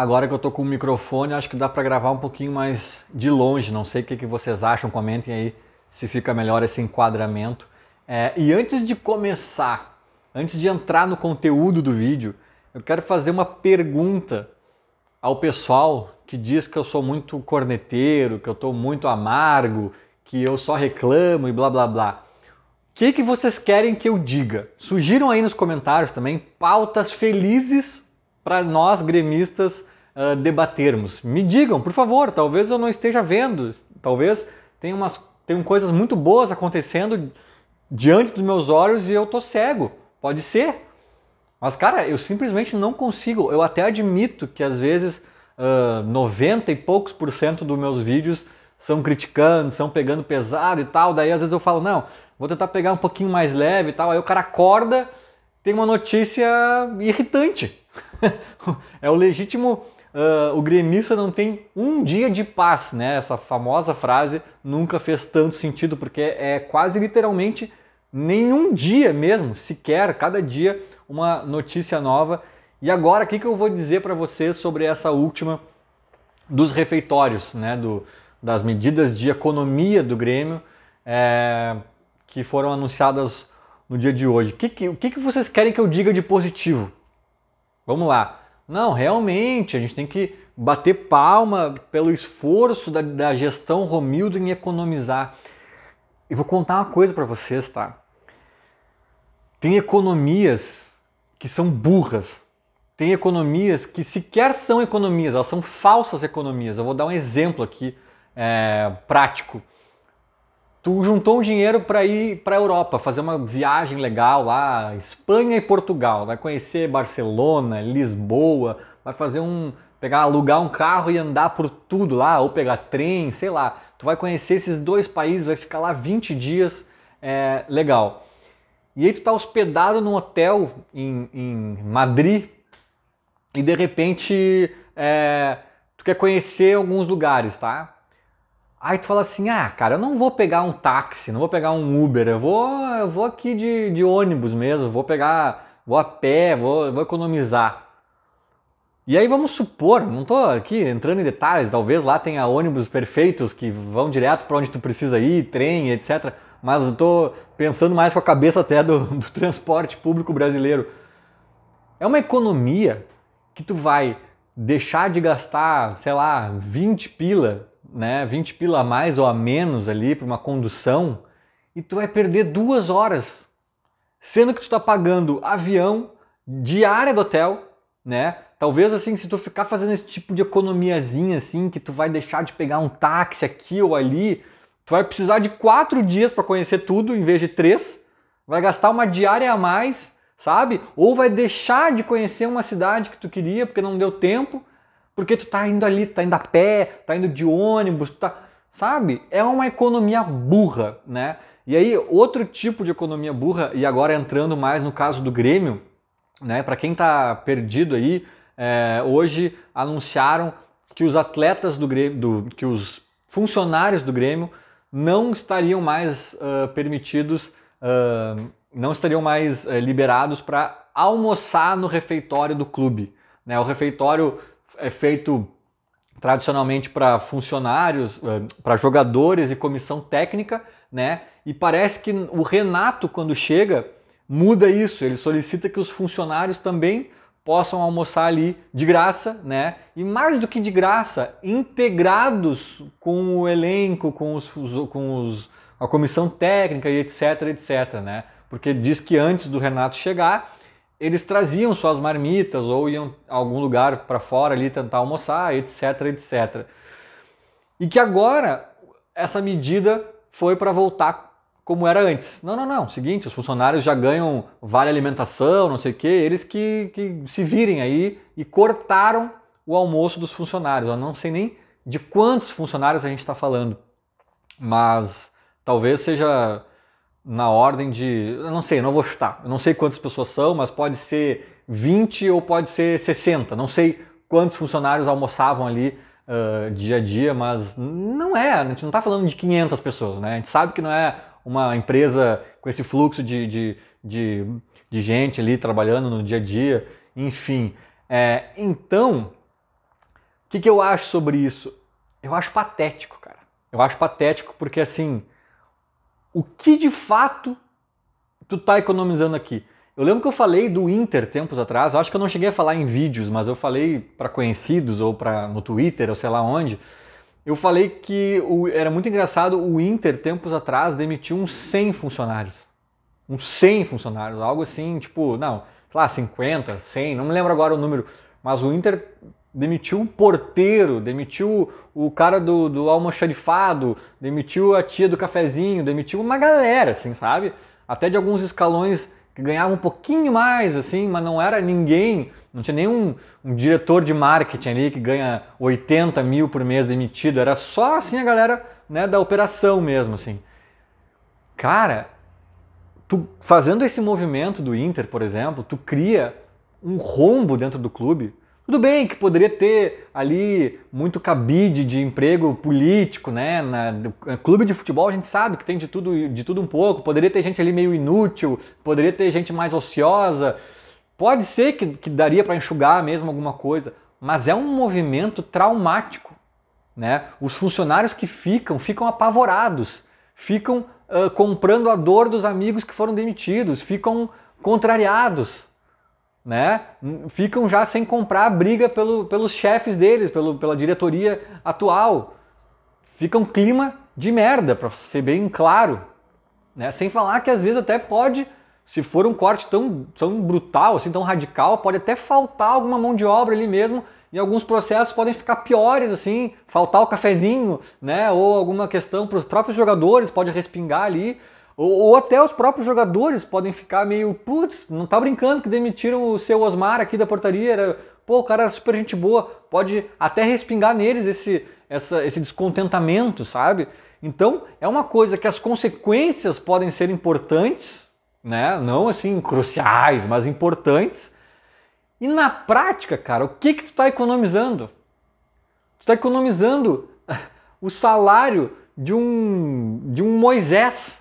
Agora que eu tô com o microfone, acho que dá para gravar um pouquinho mais de longe. Não sei o que, que vocês acham, comentem aí se fica melhor esse enquadramento. É, e antes de começar, antes de entrar no conteúdo do vídeo, eu quero fazer uma pergunta ao pessoal que diz que eu sou muito corneteiro, que eu tô muito amargo, que eu só reclamo e blá blá blá. O que, que vocês querem que eu diga? Sugiram aí nos comentários também pautas felizes para nós gremistas ah, debatermos. Me digam, por favor, talvez eu não esteja vendo, talvez tenha umas tenham coisas muito boas acontecendo diante dos meus olhos e eu tô cego. Pode ser. Mas, cara, eu simplesmente não consigo. Eu até admito que às vezes uh, ah, 90 e poucos por cento dos meus vídeos são criticando, são pegando pesado e tal. Daí às vezes eu falo, não, vou tentar pegar um pouquinho mais leve e tal. Aí o cara acorda, tem uma notícia irritante. é o legítimo uh, o gremista não tem um dia de paz, né? Essa famosa frase nunca fez tanto sentido, porque é quase literalmente nenhum dia mesmo, sequer, cada dia uma notícia nova. E agora, o que, que eu vou dizer para vocês sobre essa última dos refeitórios, né? Do, das medidas de economia do Grêmio é, que foram anunciadas no dia de hoje. O que, que, o que, que vocês querem que eu diga de positivo? Vamos lá. Não, realmente, a gente tem que bater palma pelo esforço da, da gestão Romildo em economizar. E vou contar uma coisa para vocês, tá? Tem economias que são burras. Tem economias que sequer são economias, elas são falsas economias. Eu vou dar um exemplo aqui é, prático tu juntou um dinheiro para ir para a Europa, fazer uma viagem legal lá, Espanha e Portugal, vai conhecer Barcelona, Lisboa, vai fazer um pegar alugar um carro e andar por tudo lá, ou pegar trem, sei lá. Tu vai conhecer esses dois países, vai ficar lá 20 dias, é legal. E aí tu tá hospedado num hotel em, em Madrid e de repente é, tu quer conhecer alguns lugares, tá? Aí tu fala assim, ah, cara, eu não vou pegar um táxi, não vou pegar um Uber, eu vou, eu vou aqui de, de ônibus mesmo, vou pegar, vou a pé, vou, vou economizar. E aí vamos supor, não estou aqui entrando em detalhes, talvez lá tenha ônibus perfeitos que vão direto para onde tu precisa ir, trem, etc. Mas eu estou pensando mais com a cabeça até do, do, transporte público brasileiro. É uma economia que tu vai deixar de gastar, sei lá, 20 pila né, 20 pila a mais ou a menos ali para uma condução e tu vai perder duas horas, sendo que tu está pagando avião, diária do hotel, né? Talvez assim, se tu ficar fazendo esse tipo de economiazinha assim, que tu vai deixar de pegar um táxi aqui ou ali, tu vai precisar de quatro dias para conhecer tudo em vez de três, vai gastar uma diária a mais, sabe? Ou vai deixar de conhecer uma cidade que tu queria porque não deu tempo. Porque tu tá indo ali, tá indo a pé, tá indo de ônibus, tá. Sabe? É uma economia burra, né? E aí, outro tipo de economia burra, e agora entrando mais no caso do Grêmio, né? Para quem tá perdido aí, é, hoje anunciaram que os atletas do Grêmio, do, que os funcionários do Grêmio não estariam mais uh, permitidos, uh, não estariam mais uh, liberados para almoçar no refeitório do clube. Né? O refeitório é feito tradicionalmente para funcionários, eh, para jogadores e comissão técnica, né? E parece que o Renato, quando chega, muda isso. Ele solicita que os funcionários também possam almoçar ali de graça, né? E mais do que de graça, integrados com o elenco, com os, com os a comissão técnica e etc, etc, né? Porque diz que antes do Renato chegar, eles traziam suas marmitas ou iam a algum lugar para fora ali tentar almoçar, etc, etc. E que agora essa medida foi para voltar como era antes. Não, não, não. Seguinte, os funcionários já ganham vale alimentação, não sei o quê, eles que, que se virem aí e cortaram o almoço dos funcionários. Eu não sei nem de quantos funcionários a gente está falando, mas talvez seja na ordem de. Eu não sei, não vou chutar. Eu não sei quantas pessoas são, mas pode ser 20 ou pode ser 60. Não sei quantos funcionários almoçavam ali uh, dia a dia, mas não é. A gente não está falando de 500 pessoas, né? A gente sabe que não é uma empresa com esse fluxo de, de, de, de gente ali trabalhando no dia a dia, enfim. É, então, o que, que eu acho sobre isso? Eu acho patético, cara. Eu acho patético porque assim o que de fato tu tá economizando aqui. Eu lembro que eu falei do Inter tempos atrás, acho que eu não cheguei a falar em vídeos, mas eu falei para conhecidos ou para no Twitter ou sei lá onde. Eu falei que o, era muito engraçado, o Inter tempos atrás demitiu uns 100 funcionários. Uns 100 funcionários, algo assim, tipo, não, sei lá, 50, 100, não me lembro agora o número, mas o Inter demitiu o porteiro, demitiu o cara do, do almoxarifado, demitiu a tia do cafezinho, demitiu uma galera, assim, sabe? Até de alguns escalões que ganhavam um pouquinho mais, assim, mas não era ninguém, não tinha nenhum um diretor de marketing ali que ganha 80 mil por mês demitido, era só, assim, a galera né, da operação mesmo, assim. Cara, tu fazendo esse movimento do Inter, por exemplo, tu cria um rombo dentro do clube, tudo bem que poderia ter ali muito cabide de emprego político, né? Na, no é, clube de futebol a gente sabe que tem de tudo, de tudo um pouco. Poderia ter gente ali meio inútil, poderia ter gente mais ociosa. Pode ser que, que daria para enxugar mesmo alguma coisa, mas é um movimento traumático. Né? Os funcionários que ficam, ficam apavorados, ficam uh, comprando a dor dos amigos que foram demitidos, ficam contrariados né? Ficam já sem comprar a briga pelo, pelos chefes deles, pelo, pela diretoria atual. Fica um clima de merda, para ser bem claro. Né? Sem falar que às vezes até pode, se for um corte tão, tão brutal, assim, tão radical, pode até faltar alguma mão de obra ali mesmo e alguns processos podem ficar piores, assim, faltar o cafezinho, né? Ou alguma questão para os próprios jogadores pode respingar ali. Ou, ou, até os próprios jogadores podem ficar meio, putz, não tá brincando que demitiram o seu Osmar aqui da portaria, era, pô, o cara era super gente boa, pode até respingar neles esse, essa, esse descontentamento, sabe? Então, é uma coisa que as consequências podem ser importantes, né? Não assim cruciais, mas importantes. E na prática, cara, o que que tu tá economizando? Tu tá economizando o salário de um de um Moisés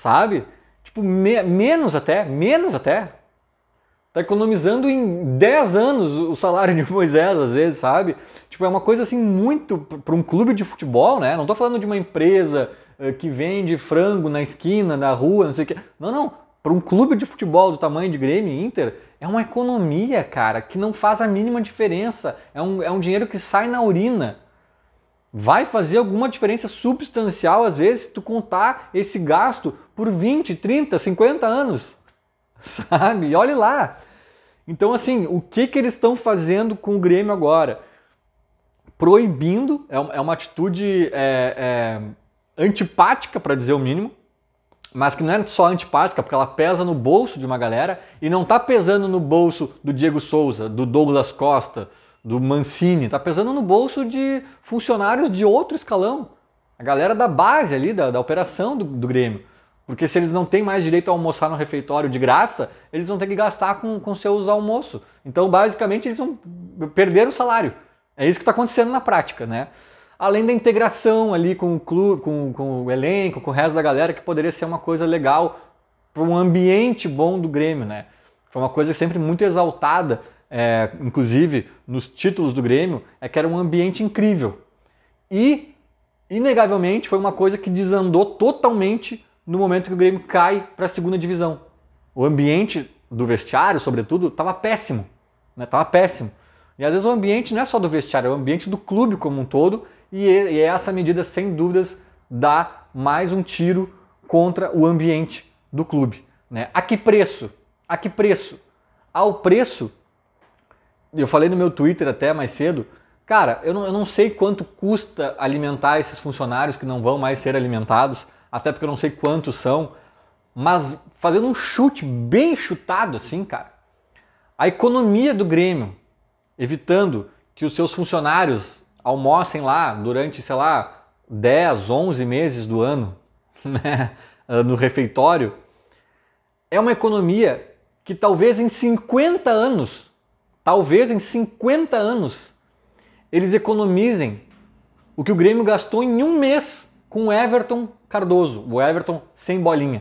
sabe? Tipo, me menos até, menos até. Tá economizando em 10 anos o salário de Moisés, às vezes, sabe? Tipo, é uma coisa assim muito para um clube de futebol, né? Não tô falando de uma empresa eh, que vende frango na esquina, na rua, não sei o quê. Não, não. Para um clube de futebol do tamanho de Grêmio e Inter, é uma economia, cara, que não faz a mínima diferença. É um, é um dinheiro que sai na urina Vai fazer alguma diferença substancial, às vezes, tu contar esse gasto por 20, 30, 50 anos. Sabe? E olhe lá. Então, assim, o que, que eles estão fazendo com o Grêmio agora? Proibindo, é, é uma atitude é, é, antipática, para dizer o mínimo, mas que não é só antipática, porque ela pesa no bolso de uma galera e não está pesando no bolso do Diego Souza, do Douglas Costa, do Mancini, está pesando no bolso de funcionários de outro escalão, a galera da base ali, da, da operação do, do Grêmio. Porque se eles não têm mais direito a almoçar no refeitório de graça, eles vão ter que gastar com, com seus almoços. Então, basicamente, eles vão perder o salário. É isso que está acontecendo na prática, né? Além da integração ali com o clube, com, com o elenco, com o resto da galera, que poderia ser uma coisa legal para um ambiente bom do Grêmio, né? Foi uma coisa sempre muito exaltada é, inclusive nos títulos do Grêmio, é que era um ambiente incrível. E, inegavelmente, foi uma coisa que desandou totalmente no momento que o Grêmio cai para a segunda divisão. O ambiente do vestiário, sobretudo, estava péssimo. Estava né? péssimo. E às vezes o ambiente não é só do vestiário, é o ambiente do clube como um todo. E, e é essa medida, sem dúvidas, dá mais um tiro contra o ambiente do clube. Né? A que preço? A que preço? Ao preço eu falei no meu Twitter até mais cedo, cara, eu não, eu não sei quanto custa alimentar esses funcionários que não vão mais ser alimentados, até porque eu não sei quantos são, mas fazendo um chute bem chutado assim, cara, a economia do Grêmio, evitando que os seus funcionários almocem lá durante, sei lá, 10, 11 meses do ano, né, ah, no refeitório, é uma economia que talvez em 50 anos Talvez em 50 anos eles economizem o que o Grêmio gastou em um mês com o Everton Cardoso, o Everton sem bolinha.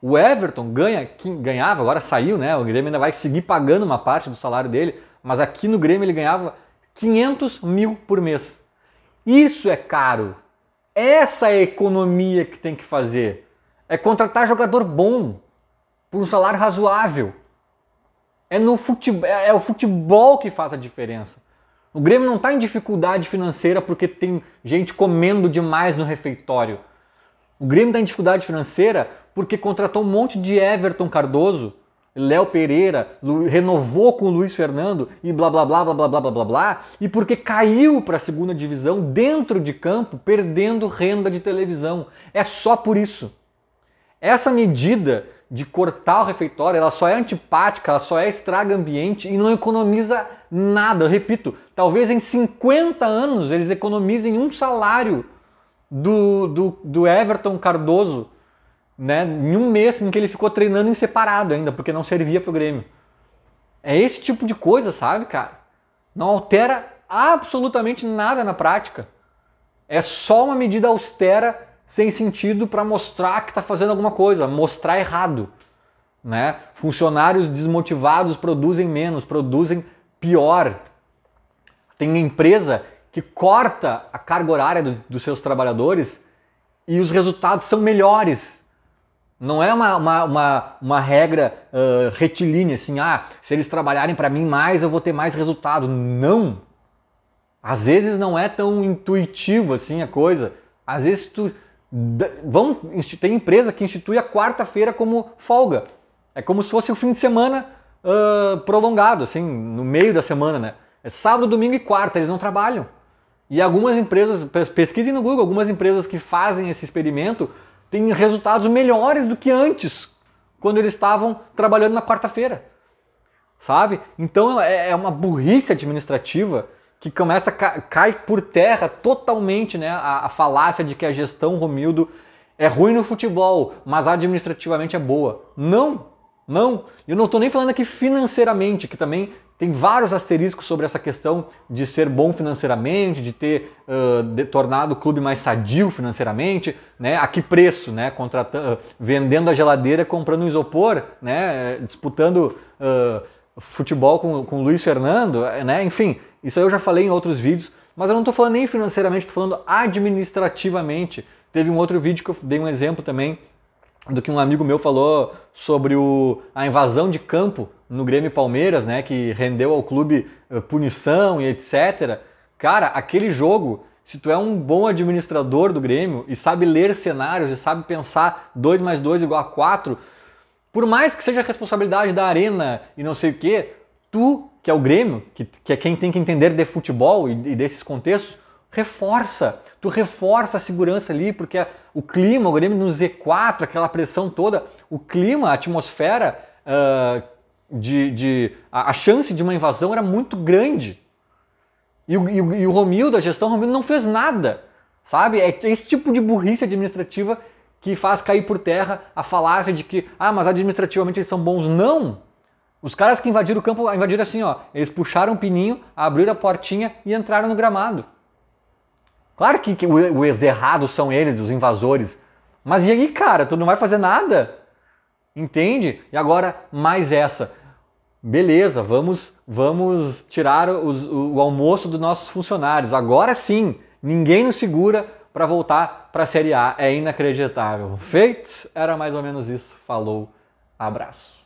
O Everton ganha, ganhava, agora saiu, né? O Grêmio ainda vai seguir pagando uma parte do salário dele, mas aqui no Grêmio ele ganhava 500 mil por mês. Isso é caro. Essa é a economia que tem que fazer. É contratar jogador bom, por um salário razoável. É, no futebol, é, é o futebol que faz a diferença. O Grêmio não está em dificuldade financeira porque tem gente comendo demais no refeitório. O Grêmio está em dificuldade financeira porque contratou um monte de Everton Cardoso, Léo Pereira, renovou com o Luiz Fernando e blá blá blá blá blá blá blá blá, blá e porque caiu para a segunda divisão dentro de campo, perdendo renda de televisão. É só por isso. Essa medida de cortar o refeitório, ela só é antipática, ela só é estraga ambiente e não economiza nada. Eu repito, talvez em 50 anos eles economizem um salário do, do, do Everton Cardoso, né? Em um mês em que ele ficou treinando em separado ainda, porque não servia para o Grêmio. É esse tipo de coisa, sabe, cara? Não altera absolutamente nada na prática. É só uma medida austera sem sentido para mostrar que está fazendo alguma coisa, mostrar errado. Né? Funcionários desmotivados produzem menos, produzem pior. Tem empresa que corta a carga horária do, dos seus trabalhadores e os resultados são melhores. Não é uma, uma, uma, uma regra uh, retilínea, assim, ah, se eles trabalharem para mim mais, eu vou ter mais resultado. Não! Às vezes não é tão intuitivo assim a coisa. Às vezes tu, Vão, tem empresa que institui a quarta-feira como folga. É como se fosse o um fim de semana uh, prolongado, assim, no meio da semana, né? É sábado, domingo e quarta, eles não trabalham. E algumas empresas, pesquisem no Google, algumas empresas que fazem esse experimento têm resultados melhores do que antes, quando eles estavam trabalhando na quarta-feira. Sabe? Então é, é uma burrice administrativa que começa cai por terra totalmente né, a, a, falácia de que a gestão Romildo é ruim no futebol, mas administrativamente é boa. Não, não. Eu não estou nem falando aqui financeiramente, que também tem vários asteriscos sobre essa questão de ser bom financeiramente, de ter uh, de, tornado o clube mais sadio financeiramente, né? A que preço, né? Contratando, uh, vendendo a geladeira, comprando um isopor, né? Disputando uh, futebol com, com o Luiz Fernando, né? Enfim, isso aí eu já falei em outros vídeos, mas eu não estou falando nem financeiramente, estou falando administrativamente. Teve um outro vídeo que eu dei um exemplo também do que um amigo meu falou sobre o, a invasão de campo no Grêmio Palmeiras, né, que rendeu ao clube eh, punição e etc. Cara, aquele jogo, se tu é um bom administrador do Grêmio e sabe ler cenários e sabe pensar 2 mais 2 igual a 4, por mais que seja responsabilidade da arena e não sei o que, tu que é o Grêmio, que, que é quem tem que entender de futebol e, e desses contextos, reforça. Tu reforça a segurança ali, porque o clima, o Grêmio no Z4, aquela pressão toda, o clima, a atmosfera, uh, de, de a, a, chance de uma invasão era muito grande. E o, e o, e o Romildo, a gestão Romildo, não fez nada. Sabe? É esse tipo de burrice administrativa que faz cair por terra a falácia de que, ah, mas administrativamente eles são bons. Não! Os caras que invadiram o campo, invadiram assim, ó. Eles puxaram o pininho, abriram a portinha e entraram no gramado. Claro que, que os errado são eles, os invasores. Mas e aí, cara, tu não vai fazer nada? Entende? E agora mais essa. Beleza, vamos vamos tirar os, o, o, almoço dos nossos funcionários. Agora sim, ninguém nos segura para voltar para a Série A. É inacreditável. Feito? Era mais ou menos isso. Falou. Abraço.